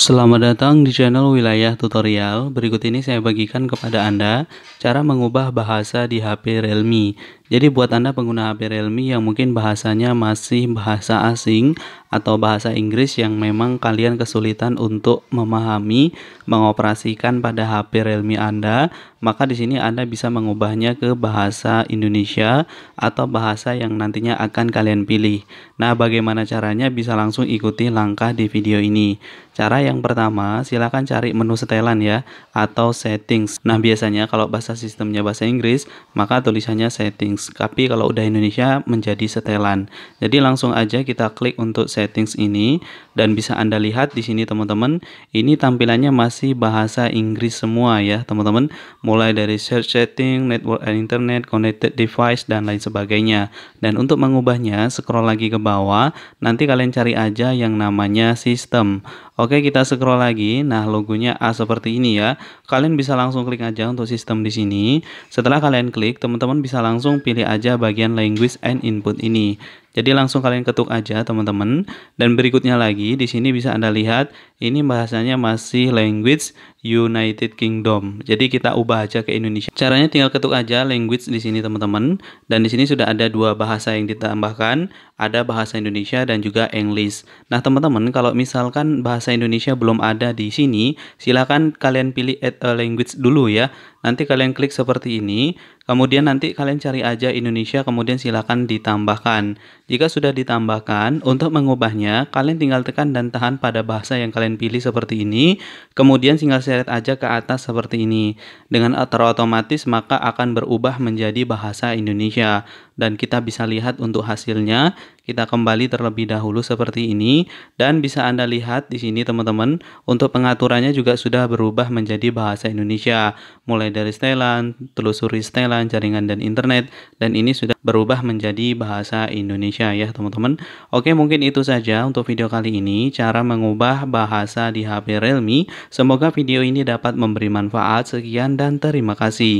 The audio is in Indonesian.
Selamat datang di channel Wilayah Tutorial. Berikut ini saya bagikan kepada Anda cara mengubah bahasa di HP Realme. Jadi buat Anda pengguna HP Realme yang mungkin bahasanya masih bahasa asing atau bahasa Inggris yang memang kalian kesulitan untuk memahami mengoperasikan pada HP Realme Anda, maka di sini Anda bisa mengubahnya ke bahasa Indonesia atau bahasa yang nantinya akan kalian pilih. Nah, bagaimana caranya bisa langsung ikuti langkah di video ini. Cara yang pertama, silakan cari menu setelan ya atau settings. Nah, biasanya kalau bahasa sistemnya bahasa Inggris, maka tulisannya settings settings tapi kalau udah Indonesia menjadi setelan jadi langsung aja kita klik untuk settings ini dan bisa anda lihat di sini teman-teman ini tampilannya masih bahasa Inggris semua ya teman-teman mulai dari search setting network and internet connected device dan lain sebagainya dan untuk mengubahnya scroll lagi ke bawah nanti kalian cari aja yang namanya sistem oke kita scroll lagi nah logonya A seperti ini ya kalian bisa langsung klik aja untuk sistem di sini setelah kalian klik teman-teman bisa langsung pilih pilih aja bagian language and input ini. Jadi langsung kalian ketuk aja teman-teman. Dan berikutnya lagi di sini bisa Anda lihat ini bahasanya masih language United Kingdom. Jadi kita ubah aja ke Indonesia. Caranya tinggal ketuk aja language di sini teman-teman. Dan di sini sudah ada dua bahasa yang ditambahkan, ada bahasa Indonesia dan juga English. Nah, teman-teman kalau misalkan bahasa Indonesia belum ada di sini, silakan kalian pilih add a language dulu ya. Nanti kalian klik seperti ini, kemudian nanti kalian cari aja Indonesia kemudian silakan ditambahkan. Jika sudah ditambahkan, untuk mengubahnya, kalian tinggal tekan dan tahan pada bahasa yang kalian pilih seperti ini, kemudian tinggal seret aja ke atas seperti ini. Dengan terotomatis, maka akan berubah menjadi bahasa Indonesia. Dan kita bisa lihat untuk hasilnya, kita kembali terlebih dahulu seperti ini dan bisa Anda lihat di sini teman-teman untuk pengaturannya juga sudah berubah menjadi bahasa Indonesia mulai dari setelan, telusuri setelan, jaringan dan internet dan ini sudah berubah menjadi bahasa Indonesia ya teman-teman. Oke mungkin itu saja untuk video kali ini cara mengubah bahasa di HP Realme. Semoga video ini dapat memberi manfaat. Sekian dan terima kasih.